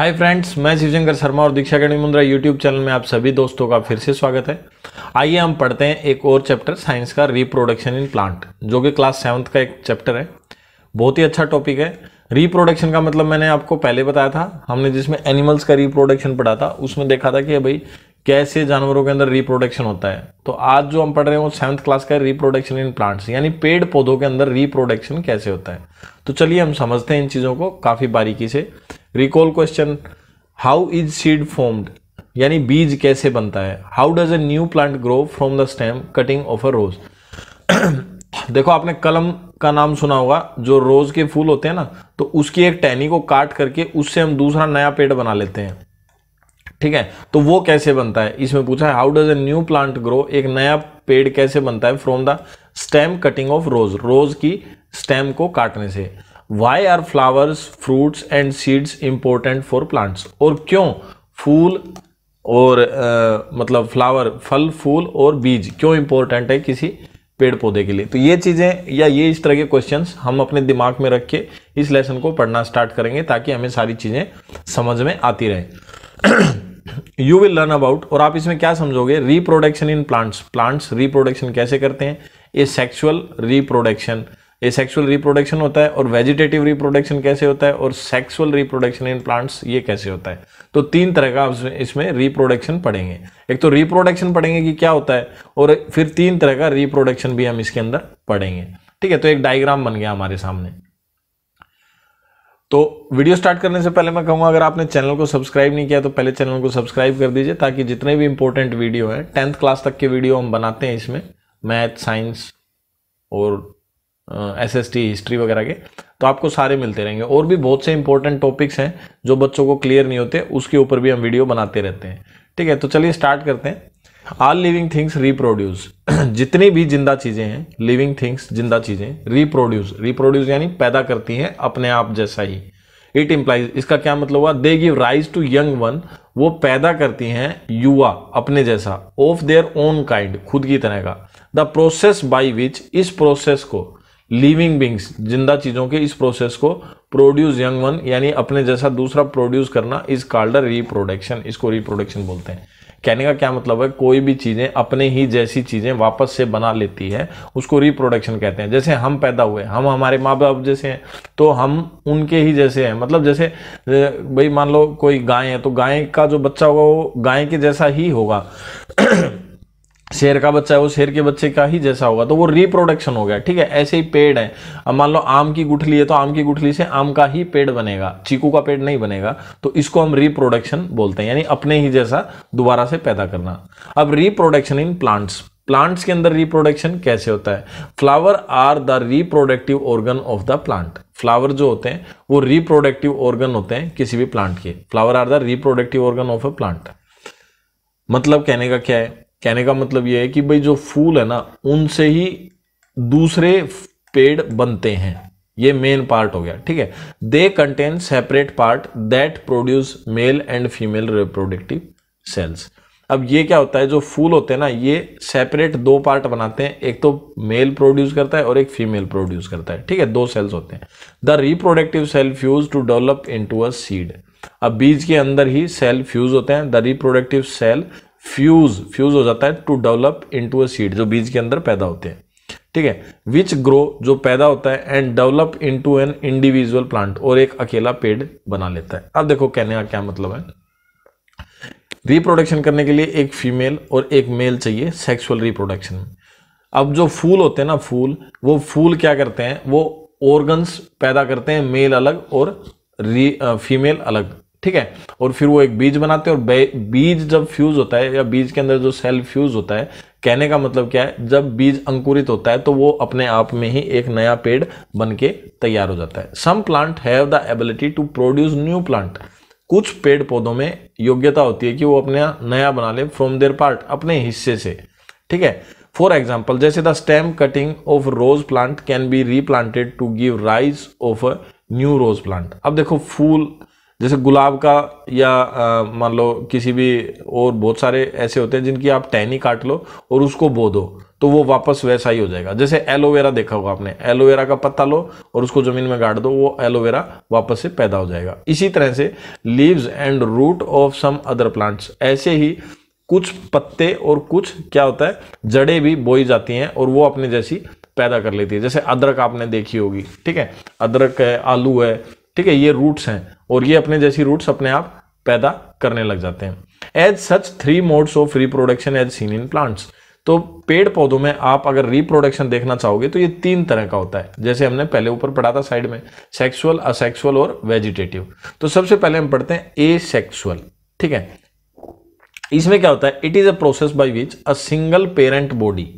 hi friends मैं शिवशंकर शर्मा और दीक्षा गणी मुंद्रा यूट्यूब चैनल में आप सभी दोस्तों का फिर से स्वागत है आइए हम पढ़ते हैं एक और चैप्टर साइंस का रिप्रोडक्शन इन प्लांट जो कि क्लास सेवन्थ का एक चैप्टर है बहुत ही अच्छा टॉपिक है रिप्रोडक्शन का मतलब मैंने आपको पहले बताया था हमने जिसमें एनिमल्स का रिप्रोडक्शन पढ़ा था उसमें देखा था कि भाई कैसे जानवरों के अंदर रिप्रोडक्शन होता है तो आज जो हम पढ़ रहे हैं वो सेवन्थ क्लास का रिप्रोडक्शन इन प्लांट्स यानी पेड़ पौधों के अंदर रिप्रोडक्शन कैसे होता है तो चलिए हम समझते हैं इन चीज़ों को काफ़ी बारीकी से recall question how is seed formed यानी बीज कैसे बनता है how does a new plant grow from the stem cutting of a rose देखो आपने कलम का नाम सुना होगा जो रोज के फूल होते हैं ना तो उसकी एक टहनी को काट करके उससे हम दूसरा नया पेड़ बना लेते हैं ठीक है तो वो कैसे बनता है इसमें पूछा है how does a new plant grow एक नया पेड़ कैसे बनता है from the stem cutting of rose rose की स्टेम को काटने से why are flowers fruits and seeds important for plants और क्यों फूल और आ, मतलब फ्लावर फल फूल और बीज क्यों इम्पोर्टेंट है किसी पेड़ पौधे के लिए तो ये चीज़ें या ये इस तरह के क्वेश्चंस हम अपने दिमाग में रख के इस लेसन को पढ़ना स्टार्ट करेंगे ताकि हमें सारी चीज़ें समझ में आती रहे यू विल लर्न अबाउट और आप इसमें क्या समझोगे reproduction in plants plants reproduction कैसे करते हैं ए सेक्सुअल रिप्रोडक्शन ये सेक्सुअल रिप्रोडक्शन होता है और वेजिटेटिव रिप्रोडक्शन कैसे होता है और सेक्सुअल रिप्रोडक्शन इन प्लांट्स ये कैसे होता है तो तीन तरह का इसमें रिप्रोडक्शन पढ़ेंगे एक तो रिप्रोडक्शन पढ़ेंगे कि क्या होता है और फिर तीन तरह का रिप्रोडक्शन भी हम इसके अंदर पढ़ेंगे ठीक है तो एक डायग्राम बन गया हमारे सामने तो वीडियो स्टार्ट करने से पहले मैं कहूँगा अगर आपने चैनल को सब्सक्राइब नहीं किया तो पहले चैनल को सब्सक्राइब कर दीजिए ताकि जितने भी इंपॉर्टेंट वीडियो है टेंथ क्लास तक के वीडियो हम बनाते हैं इसमें मैथ साइंस और एस एस टी हिस्ट्री वगैरह के तो आपको सारे मिलते रहेंगे और भी बहुत से इंपॉर्टेंट टॉपिक्स हैं जो बच्चों को क्लियर नहीं होते उसके ऊपर भी हम वीडियो बनाते रहते हैं ठीक है तो चलिए स्टार्ट करते हैं आल लिविंग थिंग्स रिप्रोड्यूस जितनी भी जिंदा चीज़ें हैं लिविंग थिंग्स जिंदा चीज़ें रिप्रोड्यूस रिप्रोड्यूस यानी पैदा करती हैं अपने आप जैसा ही इट इम्प्लाइज इसका क्या मतलब हुआ they give rise to young one वो पैदा करती हैं युवा अपने जैसा ऑफ देयर ओन काइंड खुद की तरह का द प्रोसेस बाई विच इस प्रोसेस को लिविंग बींग्स जिंदा चीज़ों के इस प्रोसेस को प्रोड्यूस यंग वन यानी अपने जैसा दूसरा प्रोड्यूस करना इज कॉल्ड रिप्रोडक्शन इसको रिप्रोडक्शन बोलते हैं कहने का क्या मतलब है कोई भी चीज़ें अपने ही जैसी चीज़ें वापस से बना लेती है उसको रिप्रोडक्शन कहते हैं जैसे हम पैदा हुए हम हमारे माँ बाप जैसे हैं तो हम उनके ही जैसे हैं मतलब जैसे भाई मान लो कोई गाय है तो गाय का जो बच्चा होगा वो गाय के जैसा ही होगा शेर का बच्चा है वो शेर के बच्चे का ही जैसा होगा तो वो रिप्रोडक्शन हो गया ठीक है ऐसे ही पेड़ है अब मान लो आम की गुठली है तो आम की गुठली से आम का ही पेड़ बनेगा चीकू का पेड़ नहीं बनेगा तो इसको हम रिप्रोडक्शन बोलते हैं यानी अपने ही जैसा दोबारा से पैदा करना अब रिप्रोडक्शन इन प्लांट्स प्लांट्स के अंदर रिप्रोडक्शन कैसे होता है flower are the reproductive organ of the plant flower जो होते हैं वो रिप्रोडक्टिव ऑर्गन होते हैं किसी भी प्लांट के flower are the reproductive organ of a plant मतलब कहने का क्या है कहने का मतलब ये है कि भाई जो फूल है ना उनसे ही दूसरे पेड़ बनते हैं ये मेन पार्ट हो गया ठीक है they contain separate part that produce male and female reproductive cells अब ये क्या होता है जो फूल होते हैं ना ये सेपरेट दो पार्ट बनाते हैं एक तो मेल प्रोड्यूस करता है और एक फीमेल प्रोड्यूस करता है ठीक है दो सेल्स होते हैं the reproductive cell fuse to develop into a seed अब बीज के अंदर ही सेल फ्यूज होते हैं the reproductive cell fuse fuse हो जाता है to develop into a seed जो बीज के अंदर पैदा होते हैं ठीक है विच ग्रो जो पैदा होता है and develop into an individual plant और एक अकेला पेड़ बना लेता है अब देखो कहने का क्या मतलब है रिप्रोडक्शन करने के लिए एक फीमेल और एक मेल चाहिए सेक्सुअल रिप्रोडक्शन में अब जो फूल होते हैं ना फूल वो फूल क्या करते हैं वो ऑर्गन्स पैदा करते हैं मेल अलग और री, फीमेल अलग ठीक है और फिर वो एक बीज बनाते हैं और बीज जब फ्यूज होता है या बीज के अंदर जो सेल फ्यूज होता है कहने का मतलब क्या है जब बीज अंकुरित होता है तो वो अपने आप में ही एक नया पेड़ बन के तैयार हो जाता है some plant have the ability to produce new plant कुछ पेड़ पौधों में योग्यता होती है कि वो अपने नया बना ले फ्रॉम देयर पार्ट अपने हिस्से से ठीक है फॉर एग्जाम्पल जैसे the stem cutting of rose plant can be replanted to give rise of a new rose plant अब देखो फूल जैसे गुलाब का या मान लो किसी भी और बहुत सारे ऐसे होते हैं जिनकी आप टहनी काट लो और उसको बो दो तो वो वापस वैसा ही हो जाएगा जैसे एलोवेरा देखा होगा आपने एलोवेरा का पत्ता लो और उसको ज़मीन में गाड़ दो वो एलोवेरा वापस से पैदा हो जाएगा इसी तरह से leaves and root of some other plants ऐसे ही कुछ पत्ते और कुछ क्या होता है जड़ें भी बोई जाती हैं और वो अपने जैसी पैदा कर लेती है जैसे अदरक आपने देखी होगी ठीक है अदरक है आलू है ठीक है ये रूट्स हैं और ये अपने जैसी रूट्स अपने आप पैदा करने लग जाते हैं as such three modes of reproduction as seen in plants तो पेड़ पौधों में आप अगर रिप्रोडक्शन देखना चाहोगे तो ये तीन तरह का होता है जैसे हमने पहले ऊपर पढ़ा था साइड में सेक्सुअल असेक्सुअल और वेजिटेटिव तो सबसे पहले हम पढ़ते हैं ए सेक्सुअल ठीक है इसमें क्या होता है it is a process by which a single parent body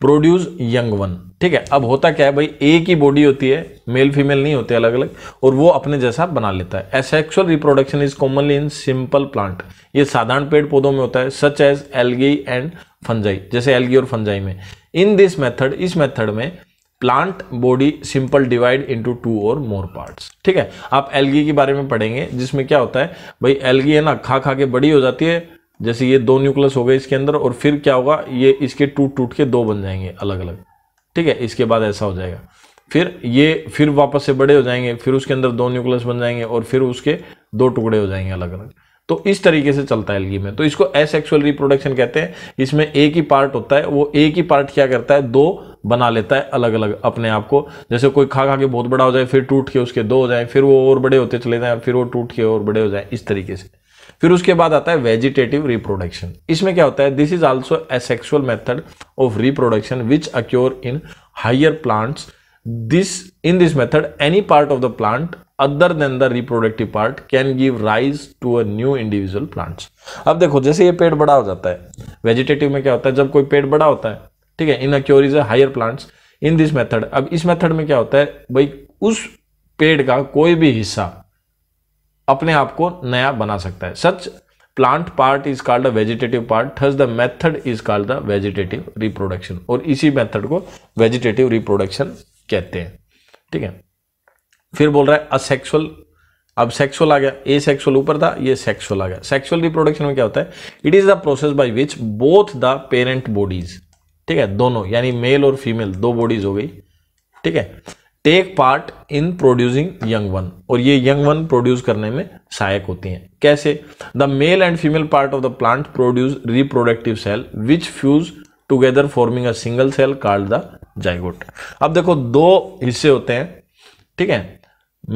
produce young one ठीक है अब होता क्या है भाई एक ही बॉडी होती है मेल फीमेल नहीं होते अलग अलग और वो अपने जैसा बना लेता है asexual reproduction is commonly in simple plant ये साधारण पेड़ पौधों में होता है such as algae and fungi जैसे एलगी और फंजाई में इन दिस मेथड इस मेथड में plant body simple divide into two और मोर पार्ट्स ठीक है आप एलगी के बारे में पढ़ेंगे जिसमें क्या होता है भाई एलगी है ना खा खा के बड़ी हो जाती है जैसे ये दो न्यूक्लियस हो गए इसके अंदर और फिर क्या होगा ये इसके टूट टूट के दो बन जाएंगे अलग अलग ठीक है इसके बाद ऐसा हो जाएगा फिर ये फिर वापस से बड़े हो जाएंगे फिर उसके अंदर दो न्यूक्लियस बन जाएंगे और फिर उसके दो टुकड़े हो जाएंगे अलग अलग तो इस तरीके से चलता है एलगी में तो इसको एसेक्सुअल रिप्रोडक्शन कहते हैं इसमें एक ही पार्ट होता है वो एक ही पार्ट क्या करता है दो बना लेता है अलग अलग अपने आप को जैसे कोई खा खा के बहुत बड़ा हो जाए फिर टूट के उसके दो हो जाए फिर वो और बड़े होते चले जाए फिर वो टूट के और बड़े हो जाए इस तरीके से फिर उसके बाद आता है वेजिटेटिव रिप्रोडक्शन इसमें क्या होता है this is also asexual method of reproduction which occur in higher plants this in this method any part of the plant other than the reproductive part can give rise to a new individual plants अब देखो जैसे ये पेड़ बड़ा हो जाता है vegetative में क्या होता है जब कोई पेड़ बड़ा होता है ठीक है in occur is a higher plants in this method अब इस मेथड में क्या होता है भाई उस पेड़ का कोई भी हिस्सा अपने आप को नया बना सकता है such plant part is called a vegetative part thus the method is called the vegetative reproduction और इसी मेथड को वेजिटेटिव रिप्रोडक्शन कहते हैं ठीक है फिर बोल रहा है असेक्सुअल अब सेक्सुअल आ गया ए सेक्सुअल ऊपर था ये सेक्सुअल आ गया सेक्सुअल रिप्रोडक्शन में क्या होता है it is the process by which both the parent bodies ठीक है दोनों यानी मेल और फीमेल दो बॉडीज हो गई ठीक है take part in producing young one और ये यंग वन प्रोड्यूस करने में सहायक होती हैं कैसे the male and female part of the plant produce reproductive cell which fuse together forming a single cell called the zygote अब देखो दो हिस्से होते हैं ठीक है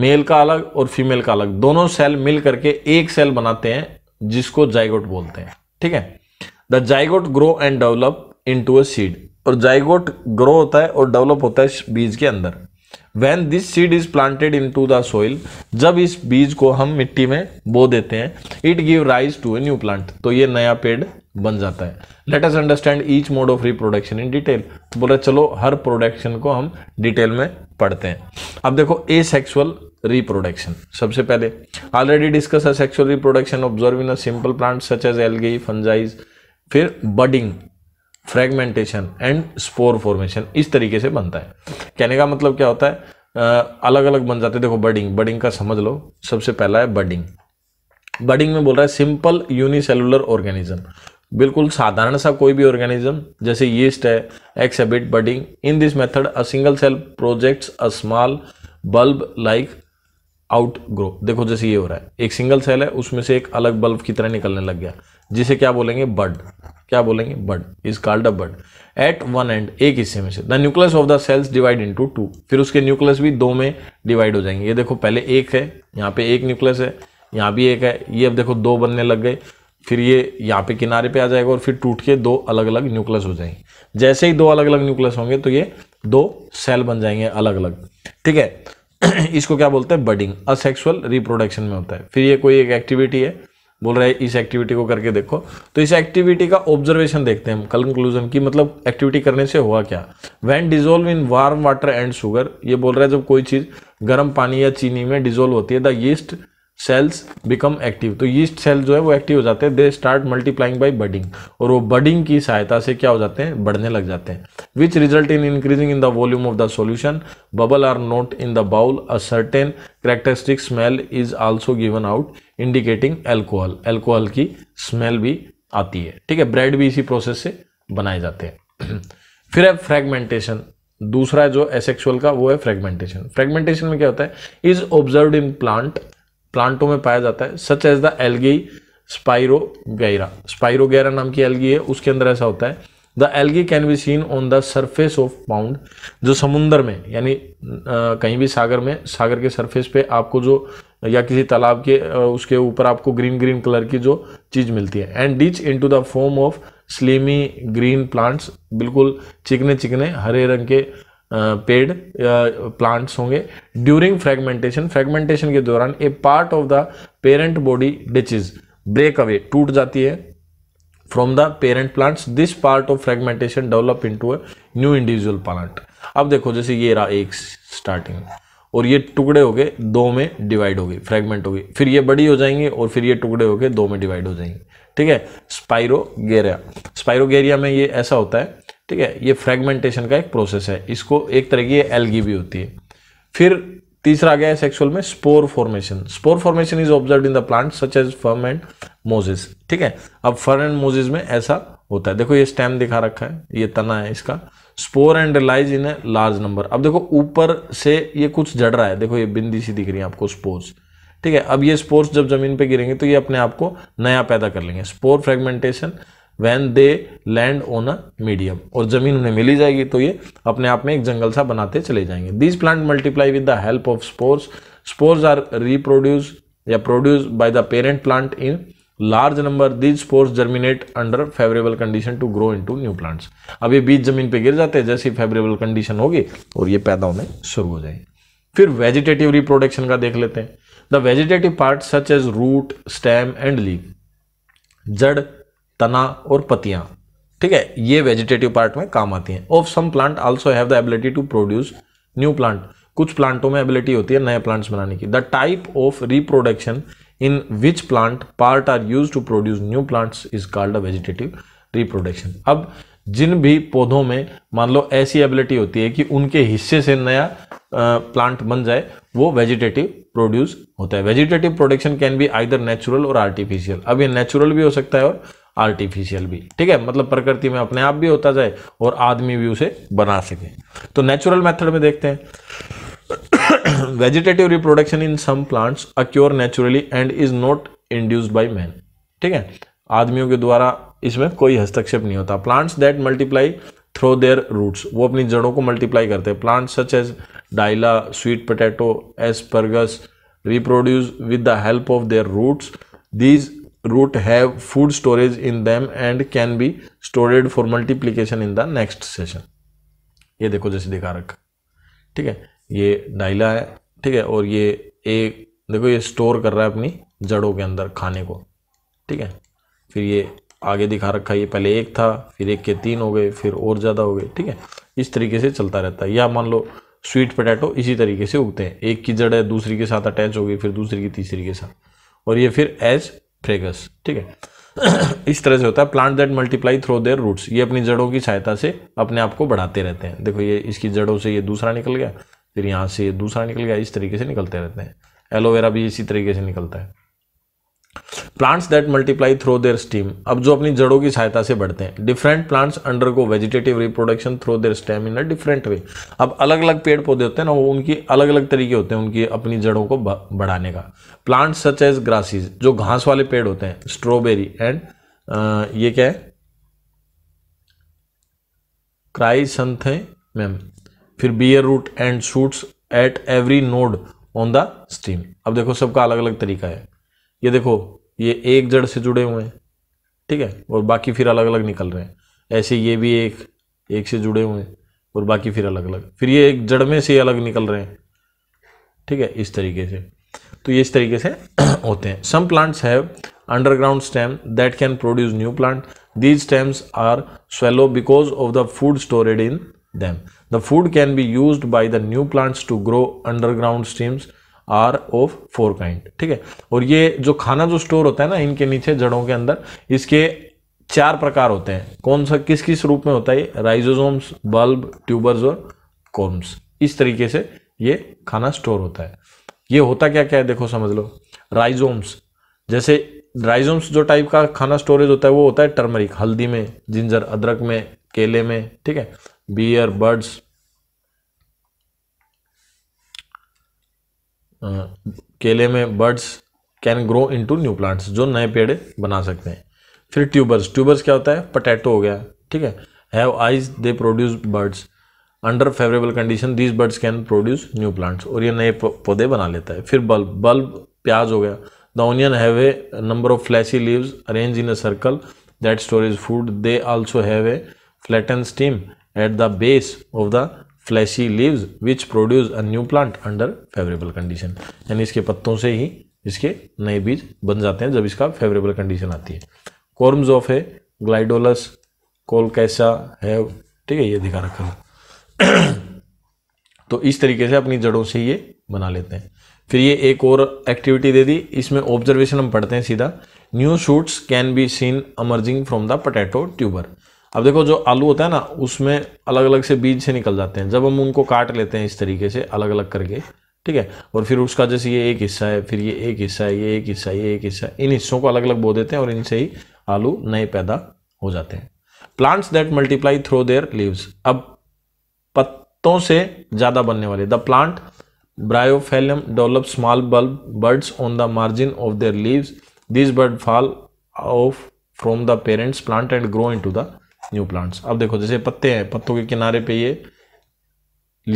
मेल का अलग और फीमेल का अलग दोनों सेल मिल करके एक सेल बनाते हैं जिसको जाइगोट बोलते हैं ठीक है the zygote grow and develop into a seed और जाइगोट ग्रो होता है और डेवलप होता है बीज के अंदर when this seed is planted into the soil जब इस बीज को हम मिट्टी में बो देते हैं it give rise to a new plant तो ये नया पेड़ बन जाता है let us understand each mode of reproduction in detail बोले चलो हर प्रोडक्शन को हम डिटेल में पढ़ते हैं अब देखो ए सेक्सुअल रिप्रोडक्शन सबसे पहले already discuss a sexual reproduction observe in a simple plant such as algae fungi फिर budding fragmentation and spore formation इस तरीके से बनता है कहने का मतलब क्या होता है अलग अलग बन जाते हैं देखो बडिंग बडिंग का समझ लो सबसे पहला है बडिंग बडिंग में बोल रहा है सिंपल यूनिसेलुलर ऑर्गेनिज्म बिल्कुल साधारण सा कोई भी ऑर्गेनिज्म जैसे यीस्ट है exhibit budding in this method a single cell projects a small bulb like out grow देखो जैसे ये हो रहा है एक सिंगल सेल है उसमें से एक अलग बल्ब की तरह निकलने लग गया जिसे क्या बोलेंगे बड क्या बोलेंगे bud is called a bud at one end एक हिस्से में से the nucleus of the cells divide into two फिर उसके न्यूक्लियस भी दो में डिवाइड हो जाएंगे ये देखो पहले एक है यहाँ पे एक न्यूक्लियस है यहाँ भी एक है ये अब देखो दो बनने लग गए फिर ये यहाँ पे किनारे पे आ जाएगा और फिर टूट के दो अलग अलग न्यूक्लियस हो जाएंगे जैसे ही दो अलग अलग न्यूक्लियस होंगे तो ये दो सेल बन जाएंगे अलग अलग ठीक है इसको क्या बोलते हैं बडिंग असेक्सुअल रिप्रोडक्शन में होता है फिर ये कोई एक एक्टिविटी है बोल रहा है इस एक्टिविटी को करके देखो तो इस एक्टिविटी का ऑब्जर्वेशन देखते हैं हम कंक्लूजन की मतलब एक्टिविटी करने से हुआ क्या when dissolve in warm water and sugar ये बोल रहा है जब कोई चीज़ गर्म पानी या चीनी में डिजोल्व होती है the yeast cells become active तो यीस्ट सेल जो है वो एक्टिव हो जाते हैं they start multiplying by budding और वो बडिंग की सहायता से क्या हो जाते हैं बढ़ने लग जाते हैं which result in increasing in the volume of the solution bubble are not in the bowl a certain characteristic smell is also given out indicating alcohol alcohol की स्मेल भी आती है ठीक है ब्रेड भी इसी प्रोसेस से बनाए जाते हैं फिर है फ्रेगमेंटेशन दूसरा जो एसेक्सुअल का वो है फ्रेगमेंटेशन फ्रेगमेंटेशन में क्या होता है इज ऑब्जर्व इन प्लांट प्लांटों में पाया जाता है such as the algae spirogyra spirogyra नाम की एलगी है उसके अंदर ऐसा होता है the algae can be seen on the surface of pond जो समुंदर में यानी कहीं भी सागर में सागर के सरफेस पे आपको जो या किसी तालाब के उसके ऊपर आपको ग्रीन ग्रीन कलर की जो चीज़ मिलती है and ditch into the form of slimy green plants बिल्कुल चिकने चिकने हरे रंग के पेड़ प्लांट्स होंगे ड्यूरिंग फ्रेगमेंटेशन फ्रेगमेंटेशन के दौरान a part of the parent body detaches break away टूट जाती है from the parent plants this part of fragmentation develop into a new individual plant अब देखो जैसे ये रहा एक स्टार्टिंग और ये टुकड़े हो गए दो में डिवाइड हो गई फ्रेगमेंट हो गई फिर ये बड़ी हो जाएंगे और फिर ये टुकड़े हो गए दो में डिवाइड हो जाएंगे ठीक है स्पाइरोगेरिया स्पाइरोगेरिया में ये ऐसा होता है ठीक है ये फ्रेगमेंटेशन का एक प्रोसेस है इसको एक तरह की एलगी भी होती है फिर तीसरा आ गया है सेक्सुअल में spore formation spore formation is observe in the plant such as fern and mosses ठीक है अब फर्म एंड मोजेस में ऐसा होता है देखो ये स्टेम दिखा रखा है ये तना है इसका spore and lies in a large number अब देखो ऊपर से ये कुछ जड़ रहा है देखो ये बिंदी सी दिख रही है आपको स्पोर्स ठीक है अब ये स्पोर्स जब जमीन पे गिरेंगे तो ये अपने आप को नया पैदा कर लेंगे spore fragmentation when they land on a medium और ज़मीन उन्हें मिली जाएगी तो ये अपने आप में एक जंगल सा बनाते चले जाएंगे these plant multiply with the help of spores spores are reproduce या produce by the parent plant in large number these spores germinate under favourable condition to grow into new plants अब ये बीज जमीन पर गिर जाते हैं जैसी फेवरेबल कंडीशन होगी और ये पैदा होने शुरू हो जाएंगे फिर वेजिटेटिव रिप्रोडक्शन का देख लेते हैं the vegetative part such as root stem and leave जड़ तना और पतियां ठीक है ये वेजिटेटिव पार्ट में काम आती हैं of some plant also have the ability to produce new plant कुछ प्लांटों में एबिलिटी होती है नए प्लांट्स बनाने की the type of reproduction in which plant part are use to produce new plants is called a vegetative reproduction अब जिन भी पौधों में मान लो ऐसी एबिलिटी होती है कि उनके हिस्से से नया प्लांट बन जाए वो वेजिटेटिव प्रोड्यूस होता है vegetative production can be either natural और आर्टिफिशियल अब ये नेचुरल भी हो सकता है और आर्टिफिशियल भी ठीक है मतलब प्रकृति में अपने आप भी होता जाए और आदमी भी उसे बना सके तो नेचुरल मेथड में देखते हैं vegetative reproduction in some plants occur naturally and is not induced by man ठीक है आदमियों के द्वारा इसमें कोई हस्तक्षेप नहीं होता plants that multiply through their roots वो अपनी जड़ों को मल्टीप्लाई करते हैं plants such as dahlia sweet potato asparagus reproduce with the help of their roots these root have food storage in them and can be stored for multiplication in the next session ये देखो जैसे दिखा रखा ठीक है ये डाइला है ठीक है और ये एक देखो ये स्टोर कर रहा है अपनी जड़ों के अंदर खाने को ठीक है फिर ये आगे दिखा रखा है ये पहले एक था फिर एक के तीन हो गए फिर और ज़्यादा हो गए ठीक है इस तरीके से चलता रहता है या मान लो स्वीट पोटैटो इसी तरीके से उगते हैं एक की जड़ है दूसरी के साथ अटैच हो गई फिर दूसरी की तीसरी के साथ और ये फिर एज फ्रेगस ठीक है इस तरह से होता है plant that multiply through their roots ये अपनी जड़ों की सहायता से अपने आप को बढ़ाते रहते हैं देखो ये इसकी जड़ों से ये दूसरा निकल गया फिर यहाँ से ये दूसरा निकल गया इस तरीके से निकलते रहते हैं एलोवेरा भी इसी तरीके से निकलता है plants that multiply through their stem अब जो अपनी जड़ों की सहायता से बढ़ते हैं different plants undergo vegetative reproduction through their stem in a different way अब अलग अलग पेड़ पौधे होते हैं ना वो उनकी अलग अलग तरीके होते हैं उनकी अपनी जड़ों को बढ़ाने का प्लांट्स सच एज ग्रासीज जो घास वाले पेड़ होते हैं स्ट्रॉबेरी एंड ये क्या है मैम फिर bear root and shoots at every node on the stem अब देखो सबका अलग अलग तरीका है ये देखो ये एक जड़ से जुड़े हुए हैं ठीक है और बाकी फिर अलग अलग निकल रहे हैं ऐसे ये भी एक एक से जुड़े हुए हैं और बाकी फिर अलग अलग फिर ये एक जड़ में से अलग निकल रहे हैं ठीक है इस तरीके से तो ये इस तरीके से होते हैं some plants have underground stem that can produce new plant these stems are swollen because of the food stored in them the food can be use by the new plants to grow underground stems are of four kind ठीक है और ये जो खाना जो store होता है ना इनके नीचे जड़ों के अंदर इसके चार प्रकार होते हैं कौन सा किस किस रूप में होता है राइजोजोम्स बल्ब ट्यूबर्स और कॉर्म्स इस तरीके से ये खाना स्टोर होता है ये होता क्या क्या है देखो समझ लो राइजोम्स जैसे राइजोम्स जो टाइप का खाना स्टोरेज होता है वो होता है टर्मरिक हल्दी में जिंजर अदरक में केले में ठीक है बियर बर्ड्स केले में buds can grow into new plants जो नए पेड़ बना सकते हैं फिर ट्यूबर्स ट्यूबर्स क्या होता है पटैटो हो गया ठीक है have eyes they produce buds under favourable condition these buds can produce new plants और ये नए पौधे बना लेता है फिर बल्ब बल्ब प्याज हो गया the onion have a number of fleshy leaves arrange in a circle that storage food they also have a flat and stem at the base of the fleshy leaves which produce a new plant under favourable condition यानी इसके पत्तों से ही इसके नए बीज बन जाते हैं जब इसका फेवरेबल कंडीशन आती है कॉर्म्स ऑफ है ग्लाइडोलस कोल कैसा है ठीक है ये दिखा रखा है तो इस तरीके से अपनी जड़ों से ये बना लेते हैं फिर ये एक और एक्टिविटी दे दी इसमें ऑब्जर्वेशन हम पढ़ते हैं सीधा new shoots can be seen emerging from the potato tuber अब देखो जो आलू होता है ना उसमें अलग अलग से बीज से निकल जाते हैं जब हम उनको काट लेते हैं इस तरीके से अलग अलग करके ठीक है और फिर उसका जैसे ये एक हिस्सा है फिर ये एक हिस्सा है ये एक हिस्सा ये एक हिस्सा इन हिस्सों को अलग अलग बो देते हैं और इनसे ही आलू नए पैदा हो जाते हैं plants that multiply through their leaves अब पत्तों से ज़्यादा बनने वाले the plant bryophyllum develop small bulb buds on the margin of their leaves this bud fall off from the parents plant and grow into the new plants अब देखो जैसे पत्ते हैं पत्तों के किनारे पे ये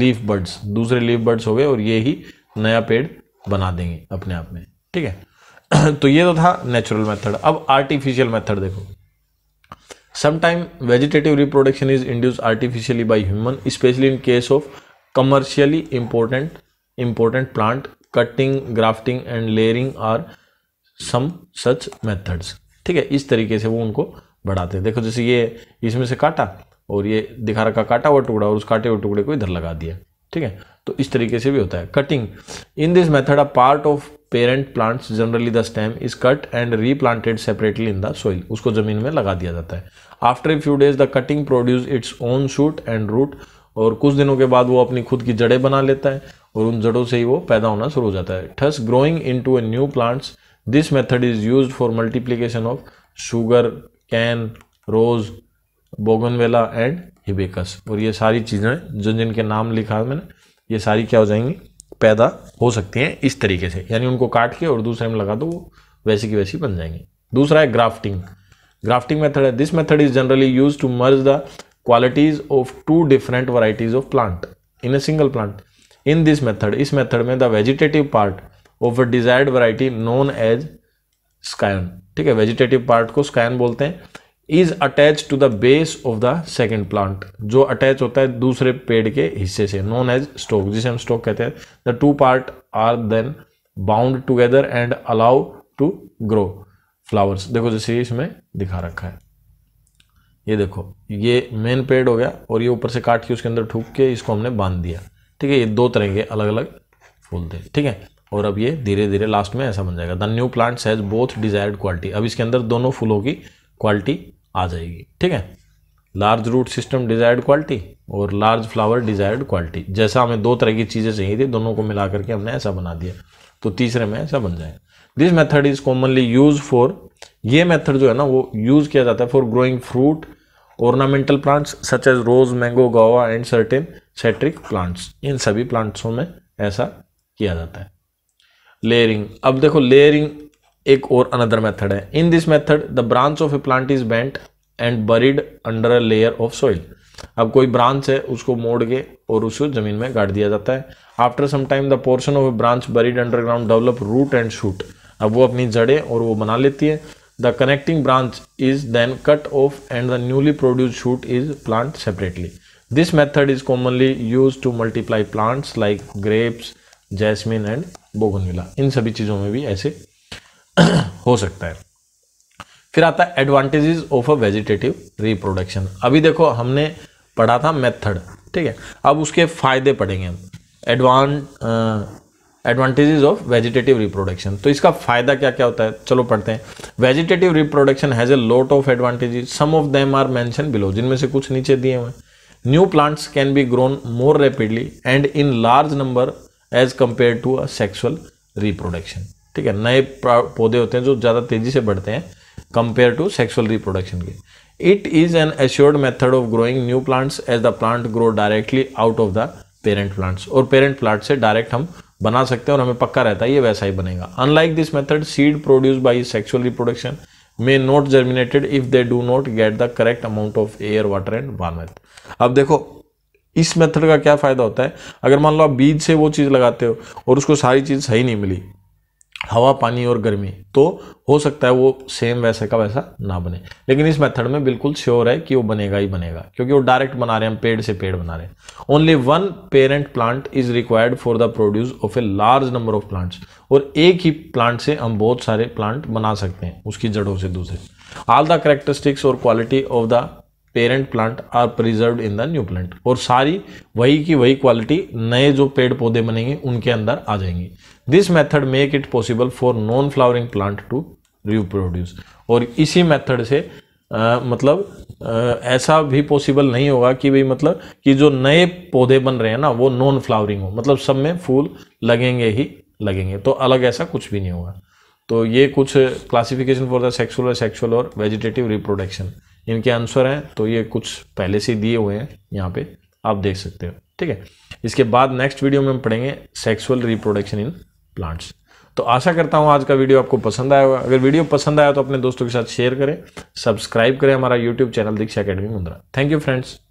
लीफ बर्ड्स दूसरे लीफ बर्ड्स हो गए और ये ही नया पेड़ बना देंगे अपने आप में ठीक है तो ये तो था नेचुरल मेथड अब आर्टिफिशियल मेथड देखो sometime vegetative reproduction is induce artificially by human specially in case of commercially important important plant cutting grafting and layering are some such methods ठीक है इस तरीके से वो उनको बढ़ाते हैं देखो जैसे ये इसमें से काटा और ये दिखा रखा काटा हुआ टुकड़ा और उस काटे हुए टुकड़े को इधर लगा दिया ठीक है तो इस तरीके से भी होता है cutting in this method a part of parent plants generally the stem is cut and replanted separately in the soil उसको जमीन में लगा दिया जाता है after a few days the cutting produce its own shoot and root और कुछ दिनों के बाद वो अपनी खुद की जड़ें बना लेता है और उन जड़ों से ही वो पैदा होना शुरू हो जाता है thus growing into a new plants this method is use for multiplication of sugarcane rose bougainvillea and hibiscus और ये सारी चीज़ें जिन जिनके नाम लिखा है मैंने ये सारी क्या हो जाएंगी पैदा हो सकती हैं इस तरीके से यानी उनको काट के और दूसरे में लगा दो वो वैसी की वैसी बन जाएंगी दूसरा है ग्राफ्टिंग ग्राफ्टिंग मेथड है this method is generally use to merge the qualities of two different varieties of plant in a single plant in this method इस मेथड में the vegetative part of a desired variety known as scion ठीक है vegetative part को scion बोलते हैं is attach to the base of the second plant जो attach होता है दूसरे पेड़ के हिस्से से नॉन एज स्टोक जिसे हम स्टोक कहते हैं the two part are then bound together and allow to grow flowers देखो जैसे इसमें दिखा रखा है ये देखो ये मेन पेड़ हो गया और ये ऊपर से काट के उसके अंदर ठूक के इसको हमने बांध दिया ठीक है ये दो तरह के अलग अलग फूल थे ठीक है और अब ये धीरे धीरे लास्ट में ऐसा बन जाएगा the new plants has both desired quality अब इसके अंदर दोनों फूलों की क्वालिटी आ जाएगी ठीक है large root system desired quality और लार्ज फ्लावर डिजायर्ड क्वालिटी जैसा हमें दो तरह की चीज़ें चाहिए थी दोनों को मिला करके हमने ऐसा बना दिया तो तीसरे में ऐसा बन जाएगा this method is commonly use for ये मेथड जो है ना वो यूज़ किया जाता है for growing fruit ornamental plants such as rose mango guava and certain citric plants इन सभी प्लांट्सों में ऐसा किया जाता है लेयरिंग अब देखो लेयरिंग एक और अनदर मेथड है in this method the branch of a plant is bent and buried under a layer of soil अब कोई ब्रांच है उसको मोड़ के और उसको जमीन में गाड़ दिया जाता है after some time the portion of a branch buried underground develop root and shoot अब वो अपनी जड़ें और वो बना लेती है the connecting branch is then cut off and the newly produce shoot is plant separately this method is commonly use to multiply plants like grapes jasmine and bougainvillea इन सभी चीज़ों में भी ऐसे हो सकता है फिर आता है advantages of a vegetative reproduction अभी देखो हमने पढ़ा था मेथड ठीक है अब उसके फायदे पढ़ेंगे हम advan advantages of vegetative reproduction तो इसका फायदा क्या क्या होता है चलो पढ़ते हैं vegetative reproduction has a lot of advantages some of them are mention below जिनमें से कुछ नीचे दिए हुए हैं new plants can be grown more rapidly and in large number as compare to a sexual reproduction ठीक है नए पौधे होते हैं जो ज़्यादा तेज़ी से बढ़ते हैं कंपेयर टू सेक्सुअल रिप्रोडक्शन के it is an assured method of growing new plants as the plant grow directly out of the parent plants और पेरेंट प्लांट से डायरेक्ट हम बना सकते हैं और हमें पक्का रहता है ये वैसा ही बनेगा unlike this method seed produce by sexual reproduction may not germinated if they do not get the correct amount of air water and warmth अब देखो इस मेथड का क्या फ़ायदा होता है अगर मान लो आप बीज से वो चीज़ लगाते हो और उसको सारी चीज़ सही नहीं मिली हवा पानी और गर्मी तो हो सकता है वो सेम वैसे का वैसा ना बने लेकिन इस मेथड में बिल्कुल श्योर है कि वो बनेगा ही बनेगा क्योंकि वो डायरेक्ट बना रहे हैं हम पेड़ से पेड़ बना रहे हैं only one parent plant is required for the produce of a large number of plants और एक ही प्लांट से हम बहुत सारे प्लांट बना सकते हैं उसकी जड़ों से दूसरे ऑल द करेक्टरिस्टिक्स और quality of the parent plant are preserve in the new plant और सारी वही की वही क्वालिटी नए जो पेड़ पौधे बनेंगे उनके अंदर आ जाएंगे this method make it possible for non flowering plant to reproduce और इसी मेथड से आ, मतलब आ, ऐसा भी पॉसिबल नहीं होगा कि भाई मतलब कि जो नए पौधे बन रहे हैं ना वो नॉन फ्लावरिंग हो मतलब सब में फूल लगेंगे ही लगेंगे तो अलग ऐसा कुछ भी नहीं होगा तो ये कुछ classification for the sexual sexual और वेजिटेटिव रिप्रोडक्शन इनके आंसर हैं तो ये कुछ पहले से दिए हुए हैं यहाँ पे आप देख सकते हो ठीक है इसके बाद नेक्स्ट वीडियो में हम पढ़ेंगे सेक्सुअल रिप्रोडक्शन इन प्लांट्स तो आशा करता हूँ आज का वीडियो आपको पसंद आया होगा अगर वीडियो पसंद आया तो अपने दोस्तों के साथ शेयर करें सब्सक्राइब करें हमारा YouTube channel Diksha Academy Mundra thank you friends